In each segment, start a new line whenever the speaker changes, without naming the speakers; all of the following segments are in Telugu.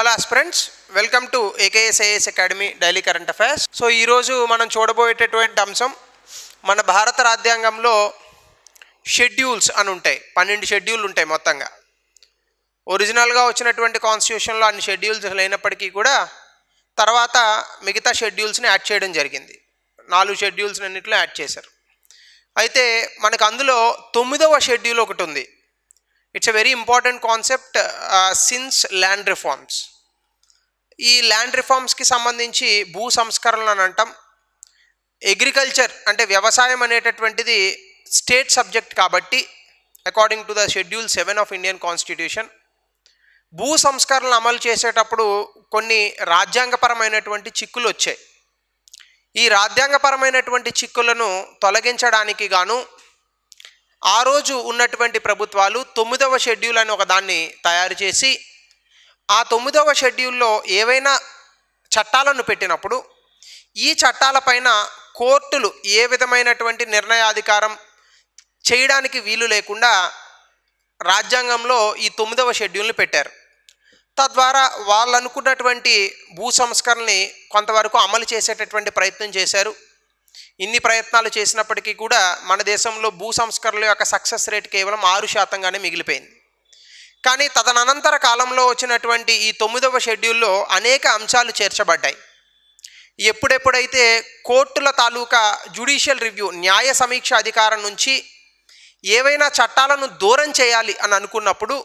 hello friends welcome to AKSIS academy daily current affairs so ఈరోజు మనం చూడబోయేటటువంటి అంశం మన భారత రాజ్యాంగంలో షెడ్యూల్స్ అని ఉంటాయి పన్నెండు షెడ్యూల్ ఉంటాయి మొత్తంగా ఒరిజినల్గా వచ్చినటువంటి కాన్స్టిట్యూషన్లో అన్ని షెడ్యూల్స్ లేనప్పటికీ కూడా తర్వాత మిగతా షెడ్యూల్స్ని యాడ్ చేయడం జరిగింది నాలుగు షెడ్యూల్స్ అన్నింటిలో యాడ్ చేశారు అయితే మనకు అందులో తొమ్మిదవ షెడ్యూల్ ఒకటి ఉంది it's a very important concept since land reforms ఈ ల్యాండ్ రిఫార్మ్స్కి సంబంధించి భూ సంస్కరణలు అని అంటాం అగ్రికల్చర్ అంటే వ్యవసాయం అనేటటువంటిది స్టేట్ సబ్జెక్ట్ కాబట్టి according to the schedule seven of Indian constitution భూ సంస్కరణలు అమలు చేసేటప్పుడు కొన్ని రాజ్యాంగపరమైనటువంటి చిక్కులు వచ్చాయి ఈ రాజ్యాంగపరమైనటువంటి చిక్కులను తొలగించడానికి గాను ఆ రోజు ఉన్నటువంటి ప్రభుత్వాలు తొమ్మిదవ షెడ్యూల్ అని ఒక దాన్ని తయారు చేసి ఆ తొమ్మిదవ షెడ్యూల్లో ఏవైనా చట్టాలను పెట్టినప్పుడు ఈ చట్టాలపైన కోర్టులు ఏ విధమైనటువంటి నిర్ణయాధికారం చేయడానికి వీలు లేకుండా రాజ్యాంగంలో ఈ తొమ్మిదవ షెడ్యూల్ని పెట్టారు తద్వారా వాళ్ళు అనుకున్నటువంటి భూ సంస్కరణని కొంతవరకు అమలు చేసేటటువంటి ప్రయత్నం చేశారు ఇన్ని ప్రయత్నాలు చేసినప్పటికీ కూడా మన దేశంలో భూ సంస్కరణల యొక్క సక్సెస్ రేట్ కేవలం ఆరు శాతంగానే మిగిలిపోయింది కానీ తదనంతర కాలంలో వచ్చినటువంటి ఈ తొమ్మిదవ షెడ్యూల్లో అనేక అంశాలు చేర్చబడ్డాయి ఎప్పుడెప్పుడైతే కోర్టుల తాలూకా జ్యుడిషియల్ రివ్యూ న్యాయ సమీక్ష అధికారం నుంచి ఏవైనా చట్టాలను దూరం చేయాలి అని అనుకున్నప్పుడు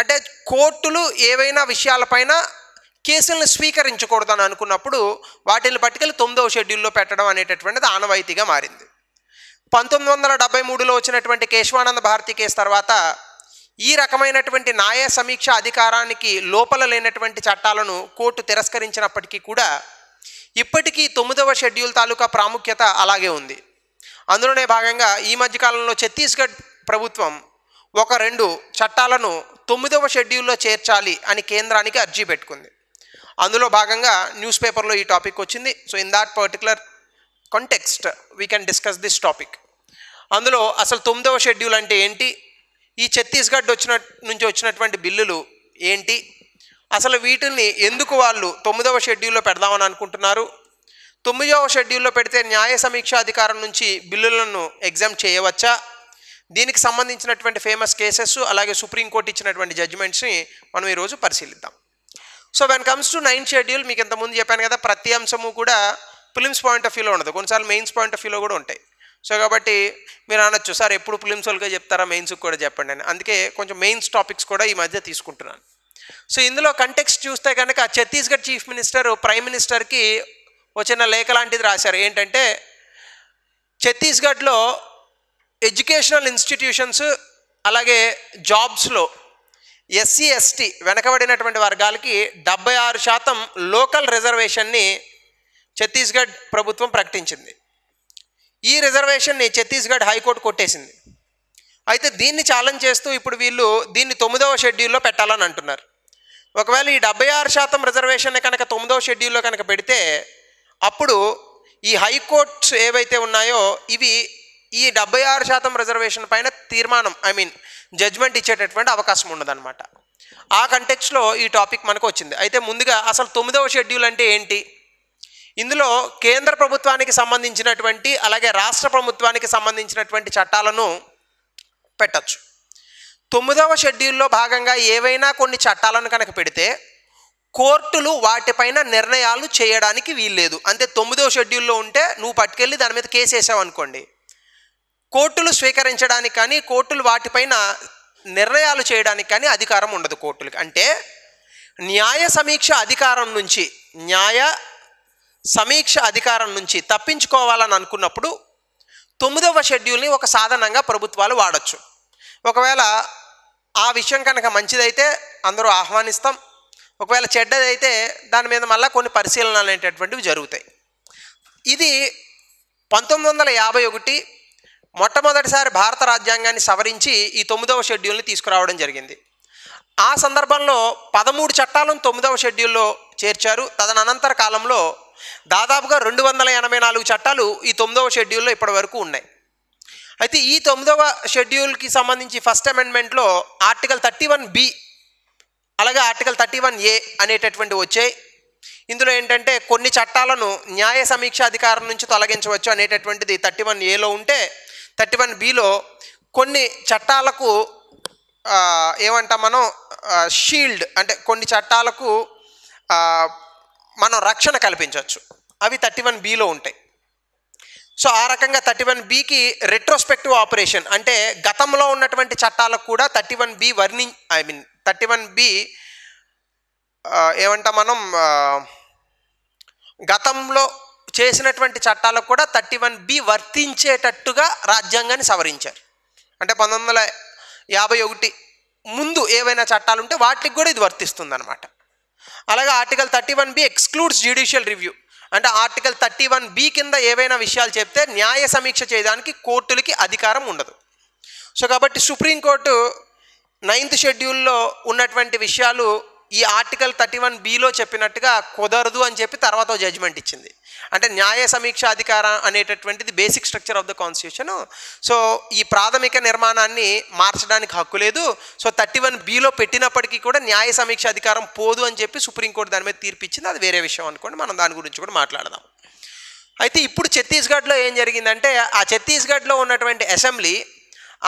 అంటే కోర్టులు ఏవైనా విషయాలపైన కేసులను స్వీకరించకూడదని అనుకున్నప్పుడు వాటిని పట్టుకెళ్ళి తొమ్మిదవ షెడ్యూల్లో పెట్టడం అనేటటువంటిది ఆనవాయితీగా మారింది పంతొమ్మిది వందల డెబ్బై మూడులో వచ్చినటువంటి కేశవానంద భారతి కేసు తర్వాత ఈ రకమైనటువంటి న్యాయ సమీక్ష అధికారానికి లోపల లేనటువంటి చట్టాలను కోర్టు తిరస్కరించినప్పటికీ కూడా ఇప్పటికీ తొమ్మిదవ షెడ్యూల్ తాలూకా ప్రాముఖ్యత అలాగే ఉంది అందులోనే భాగంగా ఈ మధ్యకాలంలో ఛత్తీస్గఢ్ ప్రభుత్వం ఒక రెండు చట్టాలను తొమ్మిదవ షెడ్యూల్లో చేర్చాలి అని కేంద్రానికి అర్జీ పెట్టుకుంది అందులో భాగంగా న్యూస్ పేపర్లో ఈ టాపిక్ వచ్చింది so in that particular context we can discuss this topic అందులో అసలు తొమ్మిదవ షెడ్యూల్ అంటే ఏంటి ఈ ఛత్తీస్గఢ్ వచ్చిన నుంచి వచ్చినటువంటి బిల్లులు ఏంటి అసలు వీటిని ఎందుకు వాళ్ళు తొమ్మిదవ షెడ్యూల్లో పెడదామని అనుకుంటున్నారు తొమ్మిదవ షెడ్యూల్లో పెడితే న్యాయ సమీక్ష అధికారం నుంచి బిల్లులను ఎగ్జామ్ చేయవచ్చా దీనికి సంబంధించినటువంటి ఫేమస్ కేసెస్ అలాగే సుప్రీంకోర్టు ఇచ్చినటువంటి జడ్జిమెంట్స్ని మనం ఈరోజు పరిశీలిద్దాం so when comes to nine schedule మీకు ఇంతకుముందు చెప్పాను కదా ప్రతి అంశము కూడా ఫిలిమ్స్ పాయింట్ ఆఫ్ వ్యూలో ఉండదు కొన్నిసార్లు మెయిన్స్ పాయింట్ ఆఫ్ వ్యూలో కూడా ఉంటాయి సో కాబట్టి మీరు అనొచ్చు సార్ ఎప్పుడు ఫిలిమ్స్ వాళ్ళుగా చెప్తారా మెయిన్స్ కూడా చెప్పండి అని అందుకే కొంచెం మెయిన్స్ టాపిక్స్ కూడా ఈ మధ్య తీసుకుంటున్నాను సో ఇందులో కంటెక్స్ట్ చూస్తే కనుక ఛత్తీస్గఢ్ చీఫ్ మినిస్టర్ ప్రైమ్ మినిస్టర్కి వచ్చిన లేఖ లాంటిది రాశారు ఏంటంటే ఛత్తీస్గఢ్లో ఎడ్యుకేషనల్ ఇన్స్టిట్యూషన్స్ అలాగే జాబ్స్లో ఎస్సీ ఎస్టీ వెనకబడినటువంటి వర్గాలకి డెబ్బై ఆరు శాతం లోకల్ రిజర్వేషన్ని ఛత్తీస్గఢ్ ప్రభుత్వం ప్రకటించింది ఈ రిజర్వేషన్ని ఛత్తీస్గఢ్ హైకోర్టు కొట్టేసింది అయితే దీన్ని ఛాలెంజ్ చేస్తూ ఇప్పుడు వీళ్ళు దీన్ని తొమ్మిదవ షెడ్యూల్లో పెట్టాలని అంటున్నారు ఒకవేళ ఈ డెబ్బై ఆరు శాతం రిజర్వేషన్ కనుక తొమ్మిదవ షెడ్యూల్లో కనుక పెడితే అప్పుడు ఈ హైకోర్ట్స్ ఏవైతే ఉన్నాయో ఇవి ఈ డెబ్బై ఆరు శాతం రిజర్వేషన్ పైన తీర్మానం ఐ మీన్ జడ్జ్మెంట్ ఇచ్చేటటువంటి అవకాశం ఉండదన్నమాట ఆ కంటెక్స్లో ఈ టాపిక్ మనకు వచ్చింది అయితే ముందుగా అసలు తొమ్మిదవ షెడ్యూల్ అంటే ఏంటి ఇందులో కేంద్ర ప్రభుత్వానికి సంబంధించినటువంటి అలాగే రాష్ట్ర ప్రభుత్వానికి సంబంధించినటువంటి చట్టాలను పెట్టచ్చు తొమ్మిదవ షెడ్యూల్లో భాగంగా ఏవైనా కొన్ని చట్టాలను కనుక పెడితే కోర్టులు వాటిపైన నిర్ణయాలు చేయడానికి వీల్లేదు అంతే తొమ్మిదవ షెడ్యూల్లో ఉంటే నువ్వు పట్టుకెళ్ళి దాని మీద కేసు వేసావు అనుకోండి కోర్టులు స్వీకరించడానికి కానీ కోర్టులు వాటిపైన నిర్ణయాలు చేయడానికి కానీ అధికారం ఉండదు కోర్టులకి అంటే న్యాయ సమీక్ష అధికారం నుంచి న్యాయ సమీక్ష అధికారం నుంచి తప్పించుకోవాలని అనుకున్నప్పుడు తొమ్మిదవ షెడ్యూల్ని ఒక సాధనంగా ప్రభుత్వాలు వాడచ్చు ఒకవేళ ఆ విషయం కనుక మంచిదైతే అందరూ ఆహ్వానిస్తాం ఒకవేళ చెడ్డదైతే దాని మీద మళ్ళీ కొన్ని పరిశీలనలు అనేటటువంటివి జరుగుతాయి ఇది పంతొమ్మిది వందల యాభై ఒకటి మొట్టమొదటిసారి భారత రాజ్యాంగాన్ని సవరించి ఈ తొమ్మిదవ షెడ్యూల్ని తీసుకురావడం జరిగింది ఆ సందర్భంలో పదమూడు చట్టాలను తొమ్మిదవ షెడ్యూల్లో చేర్చారు తదనంతర కాలంలో దాదాపుగా రెండు వందల ఎనభై నాలుగు చట్టాలు ఈ తొమ్మిదవ షెడ్యూల్లో ఇప్పటి వరకు ఉన్నాయి అయితే ఈ తొమ్మిదవ షెడ్యూల్కి సంబంధించి ఫస్ట్ అమెండ్మెంట్లో ఆర్టికల్ థర్టీ వన్ బి అలాగే ఆర్టికల్ థర్టీ వన్ ఏ అనేటటువంటి వచ్చాయి ఇందులో ఏంటంటే కొన్ని చట్టాలను న్యాయ సమీక్షాధికారం నుంచి తొలగించవచ్చు అనేటటువంటిది థర్టీ వన్ ఏలో ఉంటే థర్టీ వన్ బిలో కొన్ని చట్టాలకు ఏమంటాం మనం షీల్డ్ అంటే కొన్ని చట్టాలకు మనం రక్షణ కల్పించవచ్చు అవి థర్టీ వన్ బిలో ఉంటాయి సో ఆ రకంగా థర్టీ వన్ బికి రెట్రోస్పెక్టివ్ ఆపరేషన్ అంటే గతంలో ఉన్నటువంటి చట్టాలకు కూడా థర్టీ వన్ బి వర్ణి I mean thirty one B ఏమంటాం మనం గతంలో చేసినటువంటి చట్టాలకు కూడా థర్టీ వన్ బి వర్తించేటట్టుగా రాజ్యాంగాన్ని సవరించారు అంటే పంతొమ్మిది వందల యాభై ఒకటి ముందు ఏవైనా చట్టాలు ఉంటే వాటికి కూడా ఇది వర్తిస్తుంది అనమాట అలాగే article thirty one B excludes judicial review అంటే ఆర్టికల్ థర్టీ వన్ బి కింద ఏవైనా విషయాలు చెప్తే న్యాయ సమీక్ష చేయడానికి కోర్టులకి అధికారం ఉండదు సో కాబట్టి సుప్రీంకోర్టు నైన్త్ షెడ్యూల్లో ఉన్నటువంటి విషయాలు ఈ ఆర్టికల్ థర్టీ వన్ బిలో చెప్పినట్టుగా కుదరదు అని చెప్పి తర్వాత జడ్జిమెంట్ ఇచ్చింది అంటే న్యాయ సమీక్ష అధికారం అనేటటువంటిది basic structure of the constitution so ఈ ప్రాథమిక నిర్మాణాన్ని మార్చడానికి హక్కు లేదు సో థర్టీ వన్ బీలో పెట్టినప్పటికీ కూడా న్యాయ సమీక్ష అధికారం పోదు అని చెప్పి సుప్రీంకోర్టు దాని మీద తీర్పిచ్చింది అది వేరే విషయం అనుకోండి మనం దాని గురించి కూడా మాట్లాడదాం అయితే ఇప్పుడు ఛత్తీస్గఢ్లో ఏం జరిగిందంటే ఆ ఛత్తీస్గఢ్లో ఉన్నటువంటి అసెంబ్లీ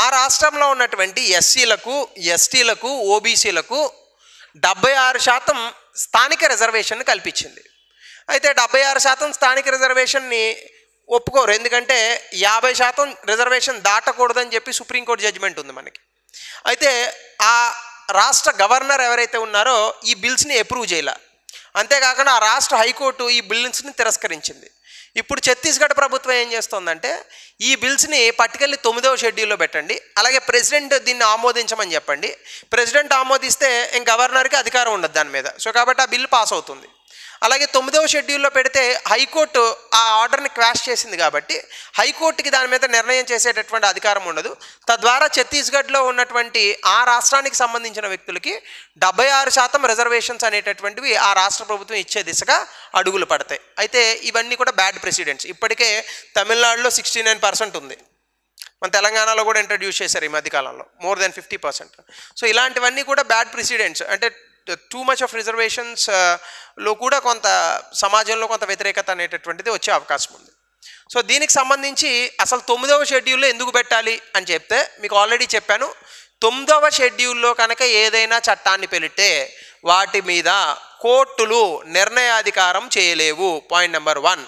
ఆ రాష్ట్రంలో ఉన్నటువంటి ఎస్సీలకు ఎస్టీలకు ఓబీసీలకు డెబ్బై ఆరు శాతం స్థానిక రిజర్వేషన్ కల్పించింది అయితే డెబ్బై ఆరు శాతం స్థానిక రిజర్వేషన్ని ఒప్పుకోరు ఎందుకంటే యాభై శాతం రిజర్వేషన్ దాటకూడదని చెప్పి సుప్రీంకోర్టు జడ్జిమెంట్ ఉంది మనకి అయితే ఆ రాష్ట్ర గవర్నర్ ఎవరైతే ఉన్నారో ఈ బిల్స్ని అప్రూవ్ చేయాల అంతేకాకుండా ఆ రాష్ట్ర హైకోర్టు ఈ బిల్స్ని తిరస్కరించింది ఇప్పుడు ఛత్తీస్గఢ్ ప్రభుత్వం ఏం చేస్తోందంటే ఈ బిల్స్ని పట్టుకెళ్ళి తొమ్మిదవ షెడ్యూల్లో పెట్టండి అలాగే ప్రెసిడెంట్ దీన్ని ఆమోదించమని చెప్పండి ప్రెసిడెంట్ ఆమోదిస్తే ఇంక గవర్నర్కి అధికారం ఉండదు దాని మీద సో కాబట్టి ఆ బిల్ పాస్ అవుతుంది అలాగే తొమ్మిదవ షెడ్యూల్లో పెడితే హైకోర్టు ఆ ఆర్డర్ని క్వాష్ చేసింది కాబట్టి హైకోర్టుకి దాని మీద నిర్ణయం చేసేటటువంటి అధికారం ఉండదు తద్వారా ఛత్తీస్గఢ్లో ఉన్నటువంటి ఆ రాష్ట్రానికి సంబంధించిన వ్యక్తులకి డెబ్బై ఆరు శాతం రిజర్వేషన్స్ అనేటటువంటివి ఆ రాష్ట్ర ప్రభుత్వం ఇచ్చే దిశగా అడుగులు పడతాయి అయితే ఇవన్నీ కూడా బ్యాడ్ ప్రెసిడెంట్స్ ఇప్పటికే తమిళనాడులో సిక్స్టీ నైన్ పర్సెంట్ ఉంది మన తెలంగాణలో కూడా ఇంట్రడ్యూస్ చేశారు ఈ మధ్యకాలంలో more than fifty percent so ఇలాంటివన్నీ కూడా బ్యాడ్ ప్రెసిడెంట్స్ అంటే టూ మచ్ ఆఫ్ రిజర్వేషన్స్ లో కూడా కొంత సమాజంలో కొంత వ్యతిరేకత అనేటటువంటిది వచ్చే అవకాశం ఉంది సో దీనికి సంబంధించి అసలు తొమ్మిదవ షెడ్యూల్లో ఎందుకు పెట్టాలి అని చెప్తే మీకు ఆల్రెడీ చెప్పాను తొమ్మిదవ షెడ్యూల్లో కనుక ఏదైనా చట్టాన్ని పెలితే వాటి మీద కోర్టులు నిర్ణయాధికారం చేయలేవు పాయింట్ నెంబర్ వన్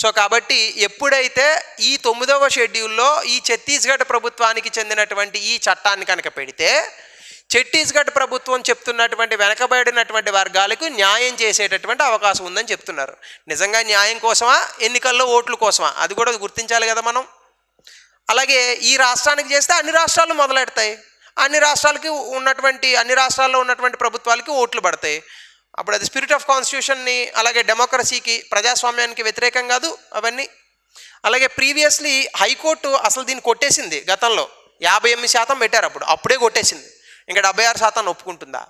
సో కాబట్టి ఎప్పుడైతే ఈ తొమ్మిదవ షెడ్యూల్లో ఈ ఛత్తీస్గఢ్ ప్రభుత్వానికి చెందినటువంటి ఈ చట్టాన్ని కనుక పెడితే ఛత్తీస్గఢ్ ప్రభుత్వం చెప్తున్నటువంటి వెనకబడినటువంటి వర్గాలకు న్యాయం చేసేటటువంటి అవకాశం ఉందని చెప్తున్నారు నిజంగా న్యాయం కోసమా ఎన్నికల్లో ఓట్ల కోసమా అది కూడా గుర్తించాలి కదా మనం అలాగే ఈ రాష్ట్రానికి చేస్తే అన్ని రాష్ట్రాలు మొదలెడతాయి అన్ని రాష్ట్రాలకి ఉన్నటువంటి అన్ని రాష్ట్రాల్లో ఉన్నటువంటి ప్రభుత్వాలకి ఓట్లు పడతాయి అప్పుడు అది స్పిరిట్ ఆఫ్ కాన్స్టిట్యూషన్ని అలాగే డెమోక్రసీకి ప్రజాస్వామ్యానికి వ్యతిరేకం కాదు అవన్నీ అలాగే ప్రీవియస్లీ హైకోర్టు అసలు దీన్ని కొట్టేసింది గతంలో యాభై ఎనిమిది శాతం పెట్టారు అప్పుడు అప్పుడే కొట్టేసింది ఇంకా డెబ్బై ఆరు శాతాన్ని ఒప్పుకుంటుందా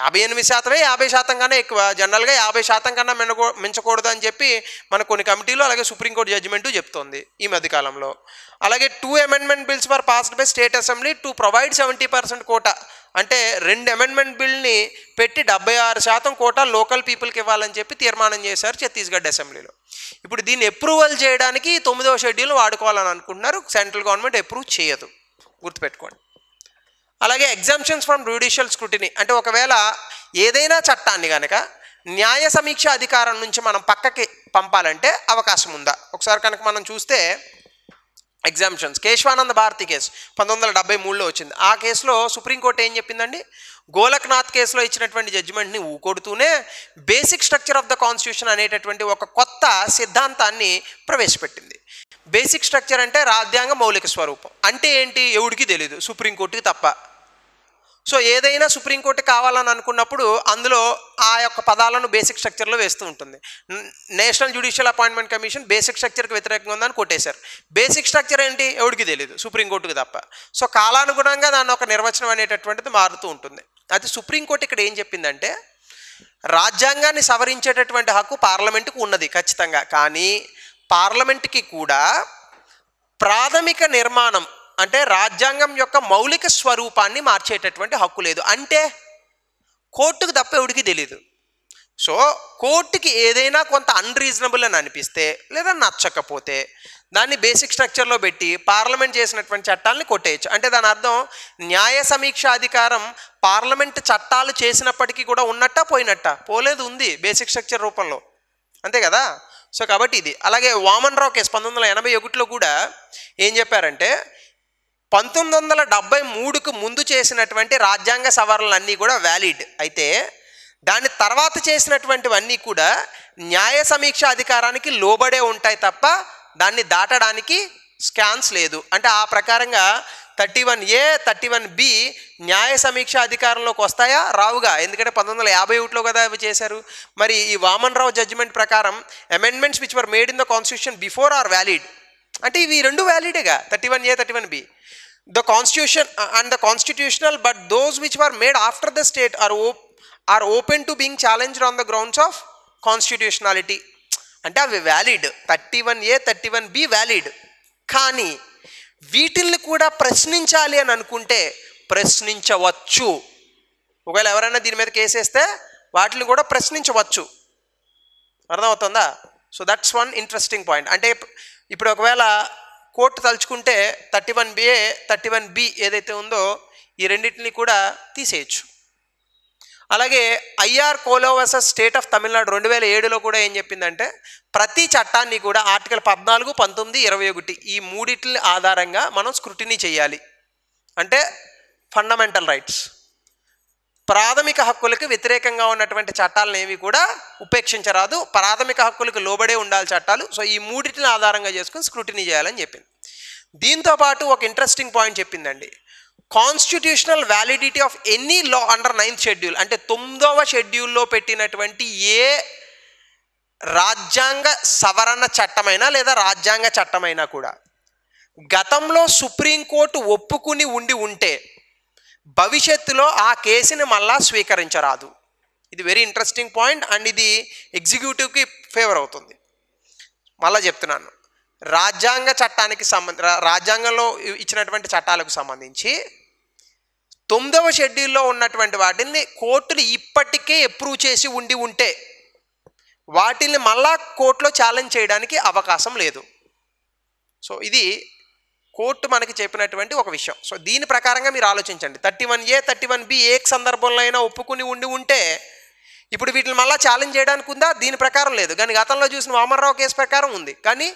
యాభై ఎనిమిది శాతమే యాభై శాతం కన్నా ఎక్కువ జనరల్గా యాభై శాతం కన్నా మినకూ మించకూడదు అని చెప్పి మన కొన్ని కమిటీలు అలాగే సుప్రీంకోర్టు జడ్జిమెంటు చెప్తోంది ఈ మధ్యకాలంలో అలాగే two amendment bills for passed by state assembly to provide seventy percent quota అంటే రెండు అమెండ్మెంట్ బిల్ని పెట్టి డెబ్బై ఆరు శాతం కోటా లోకల్ పీపుల్కి ఇవ్వాలని చెప్పి తీర్మానం చేశారు ఛత్తీస్గఢ్ అసెంబ్లీలో ఇప్పుడు దీన్ని అప్రూవల్ చేయడానికి తొమ్మిదవ షెడ్యూల్ వాడుకోవాలని అనుకుంటున్నారు సెంట్రల్ గవర్నమెంట్ అప్రూవ్ చేయదు గుర్తుపెట్టుకోండి అలాగే ఎగ్జామ్షన్స్ ఫ్రమ్ జ్యుడిషియల్ స్క్రూటినీ అంటే ఒకవేళ ఏదైనా చట్టాన్ని కనుక న్యాయ సమీక్ష అధికారం నుంచి మనం పక్కకి పంపాలంటే అవకాశం ఉందా ఒకసారి కనుక మనం చూస్తే ఎగ్జామ్షన్స్ కేశవానంద భారతి కేసు పంతొమ్మిది వందల డెబ్బై మూడులో వచ్చింది ఆ కేసులో సుప్రీంకోర్టు ఏం చెప్పిందండి గోలక్నాథ్ కేసులో ఇచ్చినటువంటి జడ్జిమెంట్ని ఊకొడుతూనే basic structure of the constitution అనేటటువంటి ఒక కొత్త సిద్ధాంతాన్ని ప్రవేశపెట్టింది బేసిక్ స్ట్రక్చర్ అంటే రాజ్యాంగ మౌలిక స్వరూపం అంటే ఏంటి ఎవడికి తెలియదు సుప్రీంకోర్టుకి తప్ప సో ఏదైనా సుప్రీంకోర్టు కావాలని అనుకున్నప్పుడు అందులో ఆ యొక్క పదాలను బేసిక్ స్ట్రక్చర్లో వేస్తూ ఉంటుంది national judicial appointment commission basic స్ట్రక్చర్కి వ్యతిరేకంగా ఉందని కొట్టేశారు బేసిక్ స్ట్రక్చర్ ఏంటి ఎవడికి తెలియదు సుప్రీంకోర్టుకి తప్ప సో కాలానుగుణంగా దాని ఒక నిర్వచనం అనేటటువంటిది మారుతూ ఉంటుంది అయితే సుప్రీంకోర్టు ఇక్కడ ఏం చెప్పిందంటే రాజ్యాంగాన్ని సవరించేటటువంటి హక్కు పార్లమెంటుకు ఉన్నది ఖచ్చితంగా కానీ పార్లమెంట్కి కూడా ప్రాథమిక నిర్మాణం అంటే రాజ్యాంగం యొక్క మౌలిక స్వరూపాన్ని మార్చేటటువంటి హక్కు లేదు అంటే కోర్టుకు తప్ప ఎవడికి తెలియదు సో కోర్టుకి ఏదైనా కొంత అన్రీజనబుల్ అని అనిపిస్తే లేదా నచ్చకపోతే దాన్ని బేసిక్ స్ట్రక్చర్లో పెట్టి పార్లమెంట్ చేసినటువంటి చట్టాలని కొట్టేయచ్చు అంటే దాని అర్థం న్యాయ సమీక్ష అధికారం పార్లమెంట్ చట్టాలు చేసినప్పటికీ కూడా ఉన్నట్ట పోయినట్ట పోలేదు ఉంది బేసిక్ స్ట్రక్చర్ రూపంలో అంతే కదా సో కాబట్టి ఇది అలాగే వామన్ రావు కేసు పంతొమ్మిది వందల ఎనభై ఒకటిలో కూడా ఏం చెప్పారంటే పంతొమ్మిది వందల డెబ్బై మూడుకు ముందు చేసినటువంటి రాజ్యాంగ సవరణలన్నీ కూడా వ్యాలిడ్ అయితే దాని తర్వాత చేసినటువంటివన్నీ కూడా న్యాయ సమీక్ష అధికారానికి లోబడే ఉంటాయి తప్ప దాన్ని దాటడానికి స్కాన్స్ లేదు అంటే ఆ ప్రకారంగా thirty one A thirty one B న్యాయ సమీక్ష అధికారంలోకి వస్తాయా రావుగా ఎందుకంటే పంతొమ్మిది వందల యాభై ఒకటిలో కదా అవి చేశారు మరి ఈ వామన్ రావు జడ్జిమెంట్ ప్రకారం amendments which were made in the constitution before are valid అంటే ఇవి రెండు వ్యాలిడేగా thirty one A thirty one B the constitution and the constitutional but those which were made after the state are op are open to being challenged on the grounds of constitutionality అంటే అవి valid thirty one A thirty one B valid కానీ వీటిల్ని కూడా ప్రశ్నించాలి అని అనుకుంటే ప్రశ్నించవచ్చు ఒకవేళ ఎవరైనా దీని మీద కేసేస్తే వాటిని కూడా ప్రశ్నించవచ్చు అర్థమవుతుందా so that's one interesting point అంటే ఇప్పుడు ఒకవేళ కోర్టు తలుచుకుంటే thirty one B A thirty one B ఏదైతే ఉందో ఈ రెండింటిని కూడా తీసేయచ్చు అలాగే IR Coelho state of Tamil Nadu రెండు వేల ఏడులో కూడా ఏం చెప్పిందంటే ప్రతి చట్టాన్ని కూడా ఆర్టికల్ పద్నాలుగు పంతొమ్మిది ఇరవై ఒకటి ఈ మూడిట్ల ఆధారంగా మనం స్క్రూటినీ చేయాలి అంటే ఫండమెంటల్ రైట్స్ ప్రాథమిక హక్కులకు వ్యతిరేకంగా ఉన్నటువంటి చట్టాలను ఏవి కూడా ఉపేక్షించరాదు ప్రాథమిక హక్కులకు లోబడే ఉండాలి చట్టాలు సో ఈ మూడింటిని ఆధారంగా చేసుకుని స్క్రూటినీ చేయాలని చెప్పింది దీంతో పాటు ఒక ఇంట్రెస్టింగ్ పాయింట్ చెప్పిందండి constitutional validity of any law under ninth schedule అంటే తొమ్మిదవ షెడ్యూల్లో పెట్టినటువంటి ఏ రాజ్యాంగ సవరణ చట్టమైనా లేదా రాజ్యాంగ చట్టమైనా కూడా గతంలో సుప్రీంకోర్టు ఒప్పుకుని ఉండి ఉంటే భవిష్యత్తులో ఆ కేసుని మళ్ళా స్వీకరించరాదు ఇది వెరీ ఇంట్రెస్టింగ్ పాయింట్ అండ్ ఇది ఎగ్జిక్యూటివ్కి ఫేవర్ అవుతుంది మళ్ళీ చెప్తున్నాను రాజ్యాంగ చట్టానికి సంబంధ రాజ్యాంగంలో ఇచ్చినటువంటి చట్టాలకు సంబంధించి తొమ్మిదవ షెడ్యూల్లో ఉన్నటువంటి వాటిని కోర్టులు ఇప్పటికే అప్రూవ్ చేసి ఉండి ఉంటే వాటిని మళ్ళా కోర్టులో ఛాలెంజ్ చేయడానికి అవకాశం లేదు సో ఇది కోర్టు మనకి చెప్పినటువంటి ఒక విషయం సో దీని ప్రకారంగా మీరు ఆలోచించండి thirty one A thirty one B ఏ సందర్భంలో అయినా ఒప్పుకుని ఉండి ఉంటే ఇప్పుడు వీటిని మళ్ళీ ఛాలెంజ్ చేయడానికి ఉందా దీని ప్రకారం లేదు కానీ గతంలో చూసిన వామన్రావు కేసు ప్రకారం ఉంది కానీ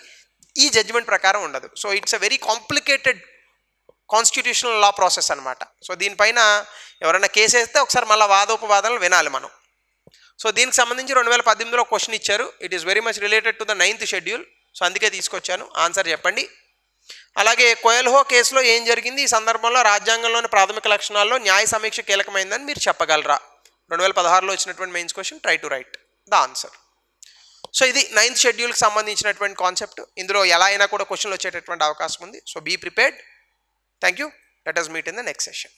ఈ జడ్జిమెంట్ ప్రకారం ఉండదు so it's a very complicated constitutional law process అనమాట సో దీనిపైన ఎవరైనా కేసు వేస్తే ఒకసారి మళ్ళీ వాదోపవాదాలు వినాలి మనం సో దీనికి సంబంధించి రెండు వేల పద్దెనిమిదిలో క్వశ్చన్ ఇచ్చారు it is very much related to the ninth schedule so అందుకే తీసుకొచ్చాను ఆన్సర్ చెప్పండి అలాగే కోయల్హో కేసులో ఏం జరిగింది ఈ సందర్భంలో రాజ్యాంగంలోని ప్రాథమిక లక్షణాల్లో న్యాయ సమీక్ష కీలకమైందని మీరు చెప్పగలరా రెండు వేల పదహారులో వచ్చినటువంటి mains question try to write the answer so ఇది నైన్త్ షెడ్యూల్కి సంబంధించినటువంటి కాన్సెప్ట్ ఇందులో ఎలా అయినా కూడా క్వశ్చన్లు వచ్చేటటువంటి అవకాశం ఉంది so be prepared thank you let us meet in the next session